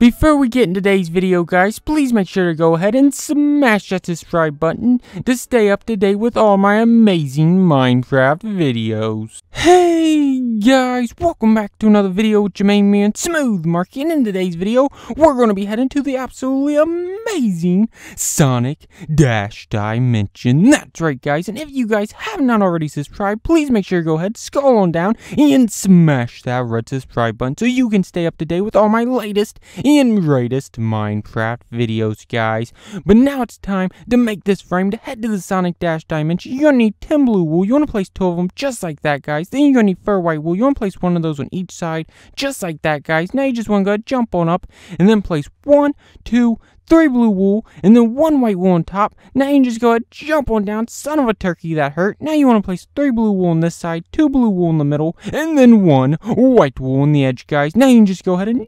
Before we get in today's video guys, please make sure to go ahead and smash that subscribe button to stay up to date with all my amazing Minecraft videos. Hey guys, welcome back to another video with Jermaine main man, Smooth Marky and in today's video, we're going to be heading to the absolutely amazing Sonic Dash Dimension. That's right guys, and if you guys have not already subscribed, please make sure to go ahead, scroll on down and smash that red subscribe button so you can stay up to date with all my latest and greatest Minecraft videos, guys. But now it's time to make this frame to head to the Sonic Dash Dimension. You're gonna need 10 blue wool. you want to place two of them just like that, guys. Then you're gonna need fur white wool. you want to place one of those on each side just like that, guys. Now you just wanna go jump on up and then place one, two, three blue wool, and then one white wool on top. Now you just go ahead, jump on down, son of a turkey that hurt. Now you want to place three blue wool on this side, two blue wool in the middle, and then one white wool on the edge, guys. Now you can just go ahead and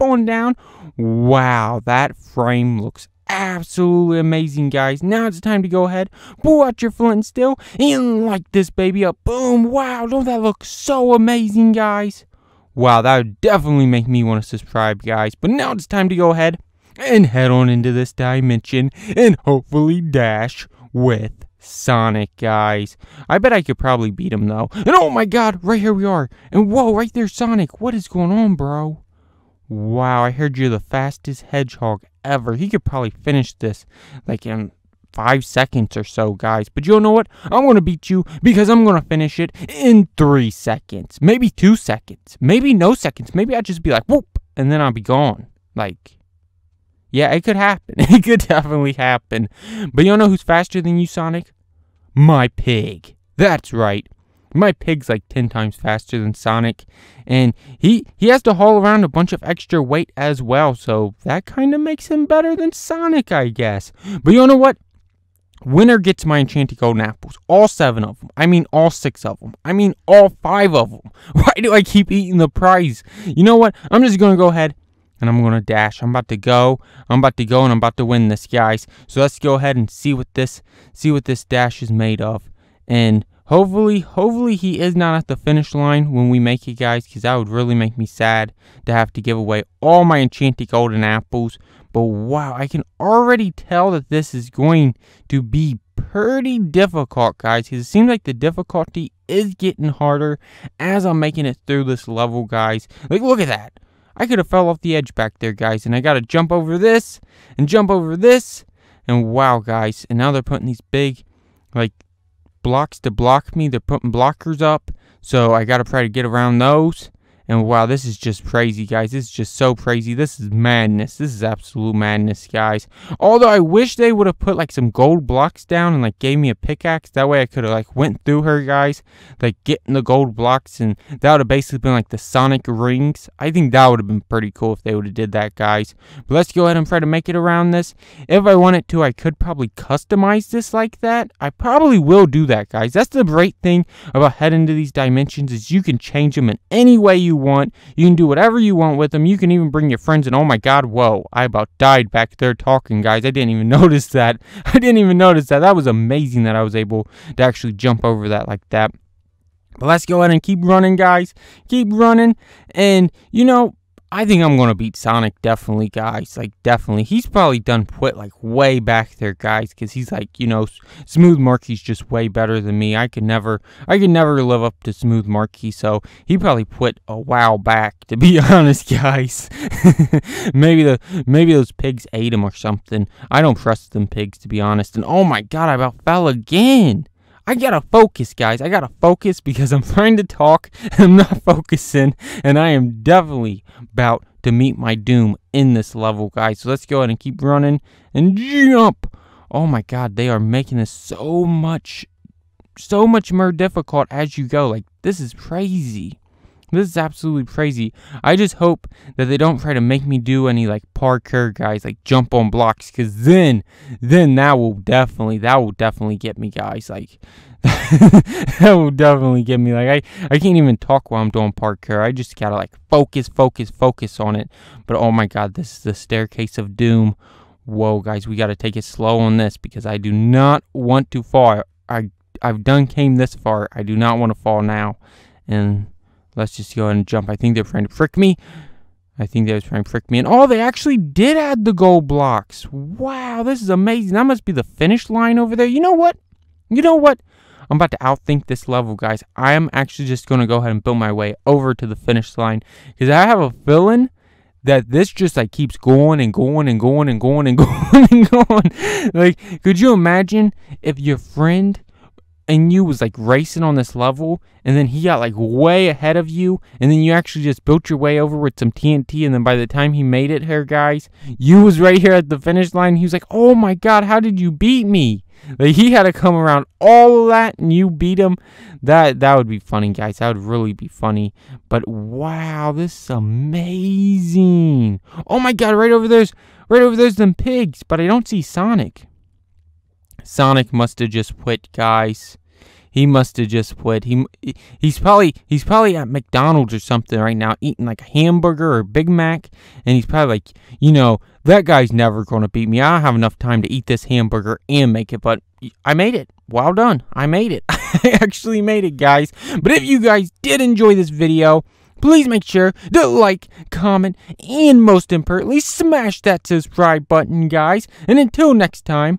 on down. Wow, that frame looks absolutely amazing, guys. Now it's time to go ahead, pull out your flint still and light this baby up. Boom, wow, don't that look so amazing, guys. Wow, that would definitely make me want to subscribe, guys. But now it's time to go ahead and head on into this dimension and hopefully dash with Sonic, guys. I bet I could probably beat him, though. And oh my god, right here we are. And whoa, right there, Sonic. What is going on, bro? Wow, I heard you're the fastest hedgehog ever. He could probably finish this like in five seconds or so, guys. But you know what? I'm going to beat you because I'm going to finish it in three seconds. Maybe two seconds. Maybe no seconds. Maybe I'll just be like, whoop, and then I'll be gone. Like, yeah, it could happen. It could definitely happen. But you know who's faster than you, Sonic? My pig. That's right. My pig's like 10 times faster than Sonic, and he he has to haul around a bunch of extra weight as well, so that kind of makes him better than Sonic, I guess. But you know what? Winner gets my enchanted golden apples, all seven of them. I mean, all six of them. I mean, all five of them. Why do I keep eating the prize? You know what? I'm just gonna go ahead and I'm gonna dash. I'm about to go. I'm about to go, and I'm about to win this, guys. So let's go ahead and see what this see what this dash is made of, and Hopefully, hopefully he is not at the finish line when we make it, guys, because that would really make me sad to have to give away all my enchanted golden apples. But wow, I can already tell that this is going to be pretty difficult, guys, because it seems like the difficulty is getting harder as I'm making it through this level, guys. Like, look at that. I could have fell off the edge back there, guys, and I got to jump over this and jump over this. And wow, guys, and now they're putting these big, like, blocks to block me. They're putting blockers up, so I got to try to get around those. And wow, this is just crazy, guys. This is just so crazy. This is madness. This is absolute madness, guys. Although I wish they would have put like some gold blocks down and like gave me a pickaxe. That way I could have like went through her, guys. Like getting the gold blocks and that would have basically been like the Sonic rings. I think that would have been pretty cool if they would have did that, guys. But let's go ahead and try to make it around this. If I wanted to, I could probably customize this like that. I probably will do that, guys. That's the great thing about heading to these dimensions is you can change them in any way you want. You can do whatever you want with them. You can even bring your friends. And oh my God, whoa, I about died back there talking, guys. I didn't even notice that. I didn't even notice that. That was amazing that I was able to actually jump over that like that. But let's go ahead and keep running, guys. Keep running. And, you know, I think I'm gonna beat Sonic definitely, guys. Like definitely, he's probably done put like way back there, guys, because he's like you know, Smooth Marky's just way better than me. I could never, I could never live up to Smooth Marky, so he probably put a while back. To be honest, guys, maybe the maybe those pigs ate him or something. I don't trust them pigs to be honest. And oh my god, I about fell again. I gotta focus, guys. I gotta focus because I'm trying to talk and I'm not focusing, and I am definitely about to meet my doom in this level, guys. So let's go ahead and keep running and jump. Oh my god, they are making this so much, so much more difficult as you go. Like, this is crazy. This is absolutely crazy. I just hope that they don't try to make me do any like parkour guys, like jump on blocks, because then, then that will definitely, that will definitely get me, guys. Like, that will definitely get me. Like, I, I can't even talk while I'm doing parkour. I just gotta like focus, focus, focus on it. But oh my god, this is the staircase of doom. Whoa, guys, we gotta take it slow on this because I do not want to fall. I, I've done came this far. I do not want to fall now, and Let's just go ahead and jump. I think they're trying to prick me. I think they are trying to prick me. And oh, they actually did add the gold blocks. Wow, this is amazing. That must be the finish line over there. You know what? You know what? I'm about to outthink this level, guys. I am actually just going to go ahead and build my way over to the finish line. Because I have a feeling that this just like keeps going and going and going and going and going and going. like, could you imagine if your friend and you was like racing on this level and then he got like way ahead of you and then you actually just built your way over with some TNT and then by the time he made it here guys you was right here at the finish line he was like oh my god how did you beat me like he had to come around all of that and you beat him that that would be funny guys that would really be funny but wow this is amazing oh my god right over there's right over there's them pigs but I don't see Sonic Sonic must have just quit, guys. He must have just quit. He he's probably he's probably at McDonald's or something right now, eating like a hamburger or Big Mac, and he's probably like, you know, that guy's never gonna beat me. I don't have enough time to eat this hamburger and make it, but I made it. Well done. I made it. I actually made it, guys. But if you guys did enjoy this video, please make sure to like, comment, and most importantly, smash that subscribe button, guys. And until next time,